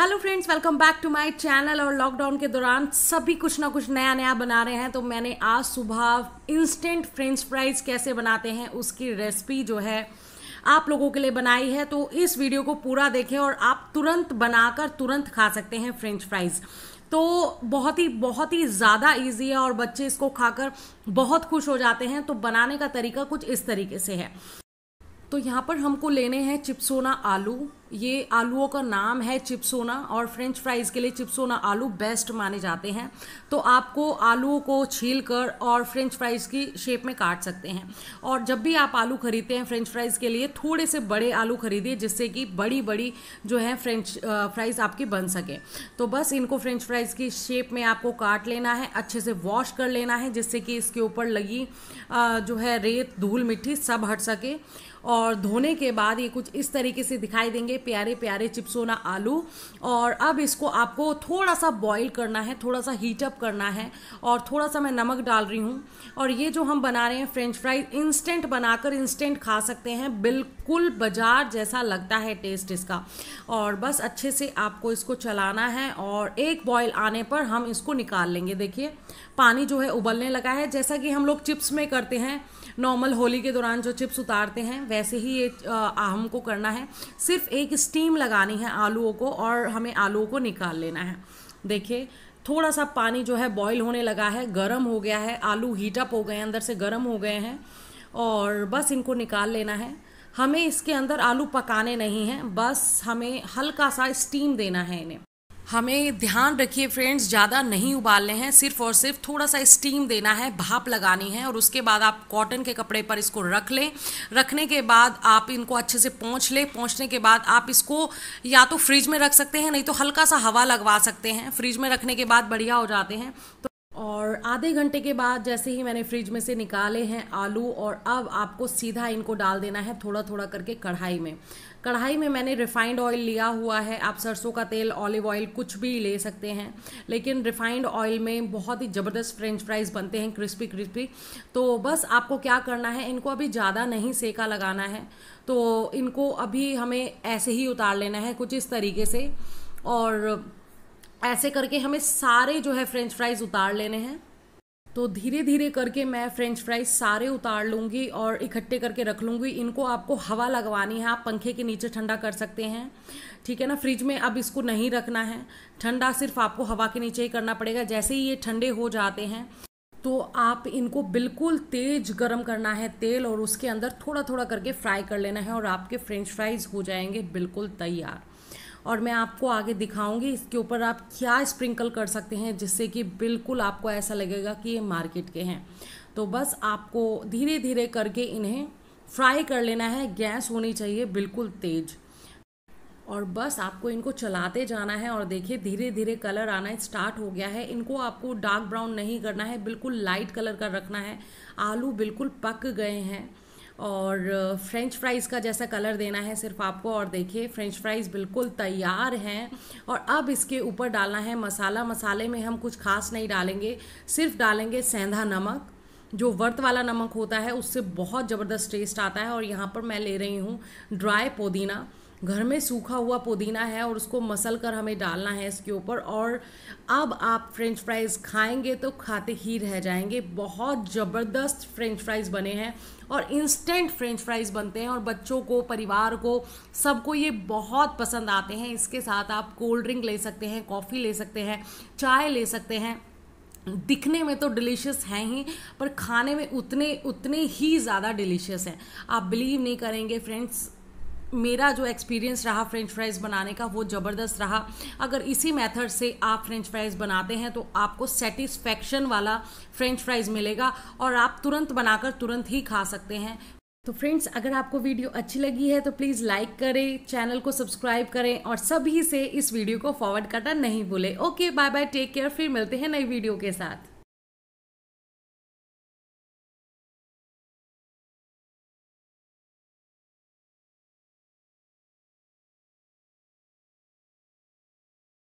hello friends welcome back to my channel और lockdown के दौरान सभी कुछ ना कुछ नया नया बना रहे हैं तो मैंने आज सुबह इंस्टेंट फ्रेंच फ्राइज कैसे बनाते हैं उसकी रेसिपी जो है आप लोगों के लिए बनाई है तो इस वीडियो को पूरा देखें और आप तुरंत बनाकर तुरंत खा सकते हैं फ्रेंच फ्राइज़ तो बहुत ही बहुत ही ज़्यादा इजी है और बच्चे इसको खाकर बहुत खुश हो जाते हैं तो बनाने का तरीका कुछ इस तरीके से है तो यहाँ पर हमको लेने हैं चिप्सोना आलू ये आलूओं का नाम है चिप्सोना और फ्रेंच फ्राइज़ के लिए चिप्सोना आलू बेस्ट माने जाते हैं तो आपको आलूओं को छील कर और फ्रेंच फ्राइज़ की शेप में काट सकते हैं और जब भी आप आलू खरीदते हैं फ्रेंच फ्राइज़ के लिए थोड़े से बड़े आलू खरीदिए जिससे कि बड़ी बड़ी जो है फ्रेंच फ्राइज़ आपकी बन सके तो बस इनको फ्रेंच फ्राइज़ की शेप में आपको काट लेना है अच्छे से वॉश कर लेना है जिससे कि इसके ऊपर लगी जो है रेत धूल मिट्टी सब हट सके और धोने के बाद ये कुछ इस तरीके से दिखाई देंगे प्यारे प्यारे चिप्सोना आलू और अब इसको आपको थोड़ा सा बॉईल करना है थोड़ा सा हीटअप करना है और थोड़ा सा मैं नमक डाल रही हूँ और ये जो हम बना रहे हैं फ्रेंच फ्राइज इंस्टेंट बनाकर इंस्टेंट खा सकते हैं बिल्कुल बिल्कुल बाजार जैसा लगता है टेस्ट इसका और बस अच्छे से आपको इसको चलाना है और एक बॉयल आने पर हम इसको निकाल लेंगे देखिए पानी जो है उबलने लगा है जैसा कि हम लोग चिप्स में करते हैं नॉर्मल होली के दौरान जो चिप्स उतारते हैं वैसे ही ये हमको करना है सिर्फ एक स्टीम लगानी है आलूओं को और हमें आलूओं को निकाल लेना है देखिए थोड़ा सा पानी जो है बॉईल होने लगा है गर्म हो गया है आलू हीटअप हो गए हैं अंदर से गर्म हो गए हैं और बस इनको निकाल लेना है हमें इसके अंदर आलू पकाने नहीं हैं बस हमें हल्का सा स्टीम देना है इन्हें हमें ध्यान रखिए फ्रेंड्स ज़्यादा नहीं उबालने हैं सिर्फ और सिर्फ थोड़ा सा स्टीम देना है भाप लगानी है और उसके बाद आप कॉटन के कपड़े पर इसको रख लें रखने के बाद आप इनको अच्छे से पहुँच लें पहुँचने के बाद आप इसको या तो फ्रिज में रख सकते हैं नहीं तो हल्का सा हवा लगवा सकते हैं फ्रिज में रखने के बाद बढ़िया हो जाते हैं तो और आधे घंटे के बाद जैसे ही मैंने फ्रिज में से निकाले हैं आलू और अब आपको सीधा इनको डाल देना है थोड़ा थोड़ा करके कढ़ाई में कढ़ाई में मैंने रिफाइंड ऑयल लिया हुआ है आप सरसों का तेल ऑलिव ऑयल कुछ भी ले सकते हैं लेकिन रिफाइंड ऑयल में बहुत ही ज़बरदस्त फ्रेंच फ्राइज़ बनते हैं क्रिस्पी क्रिस्पी तो बस आपको क्या करना है इनको अभी ज़्यादा नहीं सेका लगाना है तो इनको अभी हमें ऐसे ही उतार लेना है कुछ इस तरीके से और ऐसे करके हमें सारे जो है फ्रेंच फ्राइज़ उतार लेने हैं तो धीरे धीरे करके मैं फ्रेंच फ्राइज सारे उतार लूँगी और इकट्ठे करके रख लूँगी इनको आपको हवा लगवानी है आप पंखे के नीचे ठंडा कर सकते हैं ठीक है ना फ्रिज में अब इसको नहीं रखना है ठंडा सिर्फ आपको हवा के नीचे ही करना पड़ेगा जैसे ही ये ठंडे हो जाते हैं तो आप इनको बिल्कुल तेज गर्म करना है तेल और उसके अंदर थोड़ा थोड़ा करके फ्राई कर लेना है और आपके फ्रेंच फ्राइज़ हो जाएंगे बिल्कुल तैयार और मैं आपको आगे दिखाऊंगी इसके ऊपर आप क्या स्प्रिंकल कर सकते हैं जिससे कि बिल्कुल आपको ऐसा लगेगा कि ये मार्केट के हैं तो बस आपको धीरे धीरे करके इन्हें फ्राई कर लेना है गैस होनी चाहिए बिल्कुल तेज़ और बस आपको इनको चलाते जाना है और देखिए धीरे धीरे कलर आना स्टार्ट हो गया है इनको आपको डार्क ब्राउन नहीं करना है बिल्कुल लाइट कलर का रखना है आलू बिल्कुल पक गए हैं और फ्रेंच फ्राइज़ का जैसा कलर देना है सिर्फ आपको और देखिए फ्रेंच फ्राइज़ बिल्कुल तैयार हैं और अब इसके ऊपर डालना है मसाला मसाले में हम कुछ खास नहीं डालेंगे सिर्फ डालेंगे सेंधा नमक जो वर्त वाला नमक होता है उससे बहुत ज़बरदस्त टेस्ट आता है और यहाँ पर मैं ले रही हूँ ड्राई पुदीना घर में सूखा हुआ पुदीना है और उसको मसल कर हमें डालना है इसके ऊपर और अब आप फ्रेंच फ्राइज़ खाएंगे तो खाते ही रह जाएंगे बहुत ज़बरदस्त फ्रेंच फ्राइज़ बने हैं और इंस्टेंट फ्रेंच फ्राइज़ बनते हैं और बच्चों को परिवार को सबको ये बहुत पसंद आते हैं इसके साथ आप कोल्ड ड्रिंक ले सकते हैं कॉफ़ी ले सकते हैं चाय ले सकते हैं दिखने में तो डिलीशियस हैं ही पर खाने में उतने उतने ही ज़्यादा डिलीशियस हैं आप बिलीव नहीं करेंगे फ्रेंड्स मेरा जो एक्सपीरियंस रहा फ्रेंच फ्राइज़ बनाने का वो ज़बरदस्त रहा अगर इसी मेथड से आप फ्रेंच फ्राइज़ बनाते हैं तो आपको सेटिस्फेक्शन वाला फ्रेंच फ्राइज़ मिलेगा और आप तुरंत बनाकर तुरंत ही खा सकते हैं तो फ्रेंड्स अगर आपको वीडियो अच्छी लगी है तो प्लीज़ लाइक करें चैनल को सब्सक्राइब करें और सभी से इस वीडियो को फॉरवर्ड करना नहीं भूलें okay bye bye take care फिर मिलते हैं नई वीडियो के साथ